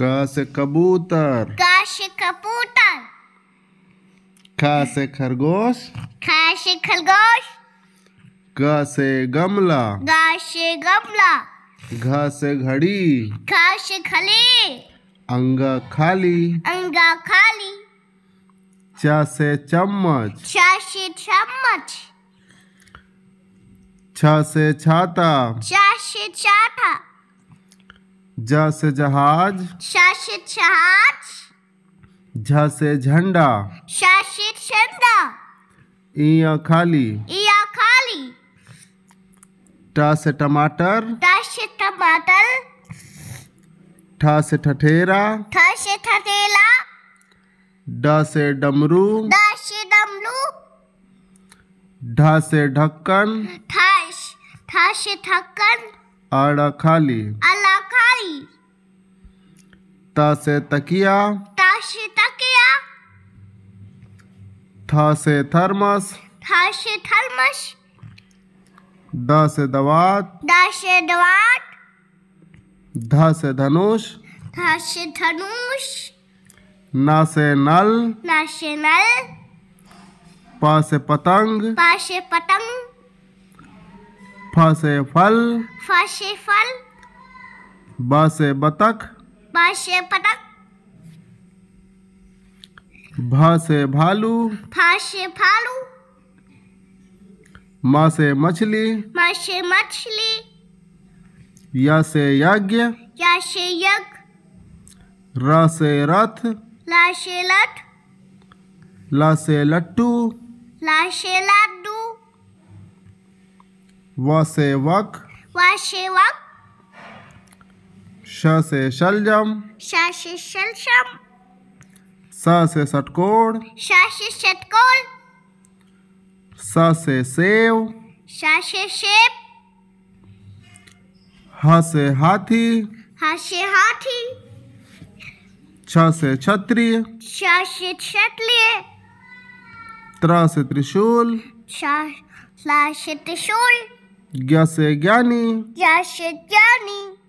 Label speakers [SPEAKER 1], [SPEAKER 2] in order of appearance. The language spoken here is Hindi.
[SPEAKER 1] क से कबूतर
[SPEAKER 2] क से कबूतर
[SPEAKER 1] ख से खरगोश
[SPEAKER 2] ख से खरगोश
[SPEAKER 1] ग से गमला
[SPEAKER 2] ग से गमला
[SPEAKER 1] घ से घड़ी
[SPEAKER 2] घ से खली
[SPEAKER 1] अंगा खाली
[SPEAKER 2] अंगा खाली
[SPEAKER 1] च से चम्मच
[SPEAKER 2] छ से चम्मच
[SPEAKER 1] छ से छाता छ
[SPEAKER 2] से छाता
[SPEAKER 1] ज से जहाज
[SPEAKER 2] शासित जहाज
[SPEAKER 1] झ से झंडा
[SPEAKER 2] शासित झंडा
[SPEAKER 1] इया खाली
[SPEAKER 2] इया खाली
[SPEAKER 1] ट से टमाटर
[SPEAKER 2] ट से टमाटर
[SPEAKER 1] ठ से ठठेरा
[SPEAKER 2] ठ से ठठेरा
[SPEAKER 1] ड से डमरू ड से डमरू ढ से ढक्कन
[SPEAKER 2] ठ से ढक्कन
[SPEAKER 1] अड़ा खाली
[SPEAKER 2] अला साड़ी
[SPEAKER 1] त से तकिया
[SPEAKER 2] त से तकिया
[SPEAKER 1] थ से थर्मस
[SPEAKER 2] थ से थर्मस
[SPEAKER 1] द से दवात
[SPEAKER 2] द से दवात
[SPEAKER 1] ध से धनुष
[SPEAKER 2] ध से धनुष
[SPEAKER 1] न से नल
[SPEAKER 2] न से नल
[SPEAKER 1] प से पतंग
[SPEAKER 2] प से पतंग
[SPEAKER 1] फ से फल
[SPEAKER 2] फ से फल
[SPEAKER 1] ब से बतख
[SPEAKER 2] ब से बतख
[SPEAKER 1] भ से भालू
[SPEAKER 2] भ से भालू
[SPEAKER 1] म से मछली
[SPEAKER 2] म से मछली
[SPEAKER 1] य से यज्ञ
[SPEAKER 2] य से यज्ञ
[SPEAKER 1] र से रथ
[SPEAKER 2] ल से लठ
[SPEAKER 1] ल से लट्टू
[SPEAKER 2] ल से लड्डू
[SPEAKER 1] व से वक
[SPEAKER 2] व से वक
[SPEAKER 1] श से शलजम
[SPEAKER 2] श से शलजम
[SPEAKER 1] स से षटकोण
[SPEAKER 2] श से षटकोण
[SPEAKER 1] स से सेव
[SPEAKER 2] श से सेब
[SPEAKER 1] ह से हाथी
[SPEAKER 2] ह से हाथी
[SPEAKER 1] छ से छतरी
[SPEAKER 2] छ से छतरी
[SPEAKER 1] त्र से त्रिशूल
[SPEAKER 2] छ से त्रिशूल
[SPEAKER 1] ज्ञ से ज्ञानी
[SPEAKER 2] ज्ञ से ज्ञानी